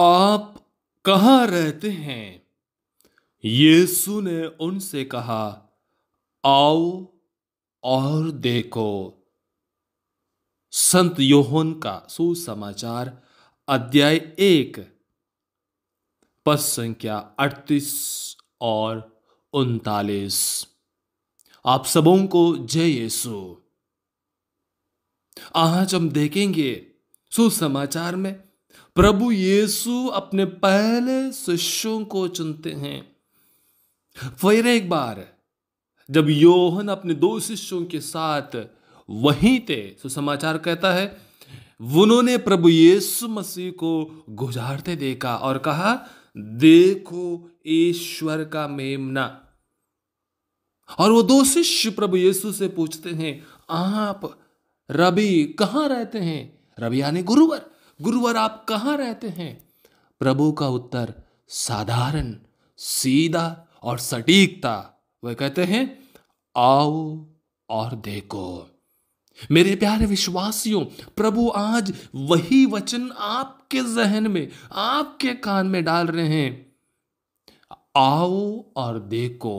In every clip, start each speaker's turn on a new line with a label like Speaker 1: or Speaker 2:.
Speaker 1: आप कहाँ रहते हैं यीशु ने उनसे कहा आओ और देखो संत योहन का सुसमाचार अध्याय एक पद संख्या अड़तीस और उनतालीस आप सबों को जय यीशु आज हम देखेंगे सुसमाचार में प्रभु येसु अपने पहले शिष्यों को चुनते हैं फिर एक बार जब योहन अपने दो शिष्यों के साथ वहीं थे सुसमाचार कहता है उन्होंने प्रभु येसु मसीह को गुजारते देखा और कहा देखो ईश्वर का मेमना और वो दो शिष्य प्रभु येसु से पूछते हैं आप रवि कहां रहते हैं रवि यानी गुरुवर गुरुवर आप कहाँ रहते हैं प्रभु का उत्तर साधारण सीधा और सटीक था वह कहते हैं आओ और देखो मेरे प्यारे विश्वासियों प्रभु आज वही वचन आपके जहन में आपके कान में डाल रहे हैं आओ और देखो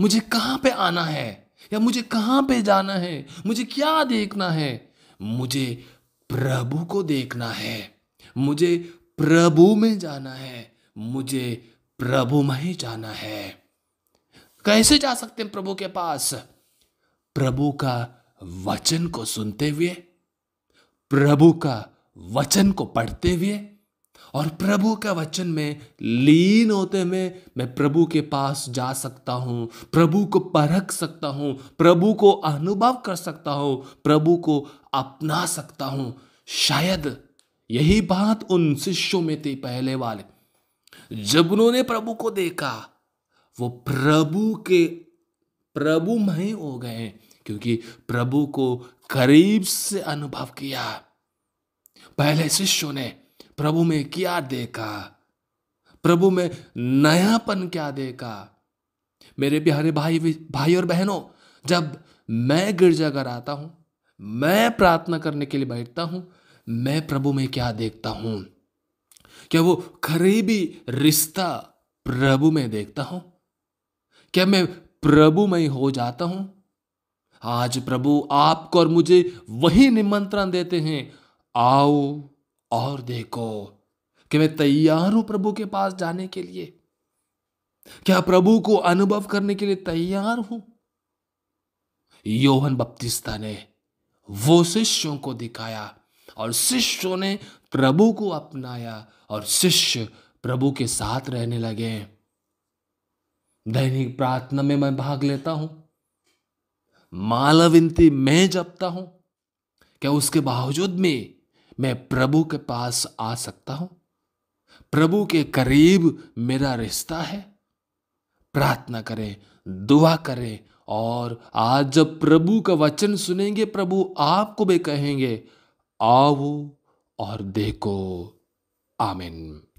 Speaker 1: मुझे कहां पे आना है या मुझे कहां पे जाना है मुझे क्या देखना है मुझे प्रभु को देखना है मुझे प्रभु में जाना है मुझे प्रभु में ही जाना है कैसे जा सकते हैं प्रभु के पास प्रभु का वचन को सुनते हुए प्रभु का वचन को पढ़ते हुए और प्रभु के वचन में लीन होते हुए मैं प्रभु के पास जा सकता हूँ प्रभु को परख सकता हूँ प्रभु को अनुभव कर सकता हूँ प्रभु को अपना सकता हूँ शायद यही बात उन शिष्यों में थी पहले वाले जब उन्होंने प्रभु को देखा वो प्रभु के प्रभु मय हो गए क्योंकि प्रभु को करीब से अनुभव किया पहले शिष्यों ने प्रभु में क्या देखा प्रभु में नयापन क्या देखा मेरे प्यारे भाई भाई और बहनों जब मैं गिरजाघर आता हूं मैं प्रार्थना करने के लिए बैठता हूं मैं प्रभु में क्या देखता हूं क्या वो करीबी रिश्ता प्रभु में देखता हूं क्या मैं प्रभु में हो जाता हूं आज प्रभु आपको और मुझे वही निमंत्रण देते हैं आओ और देखो कि मैं तैयार हूं प्रभु के पास जाने के लिए क्या प्रभु को अनुभव करने के लिए तैयार हूं योहन बपतिस्ता ने वो शिष्यों को दिखाया और शिष्यों ने प्रभु को अपनाया और शिष्य प्रभु के साथ रहने लगे दैनिक प्रार्थना में मैं भाग लेता हूं माला विनती मैं जपता हूं क्या उसके बावजूद में मैं प्रभु के पास आ सकता हूं प्रभु के करीब मेरा रिश्ता है प्रार्थना करें दुआ करें और आज जब प्रभु का वचन सुनेंगे प्रभु आपको भी कहेंगे आओ और देखो आमिन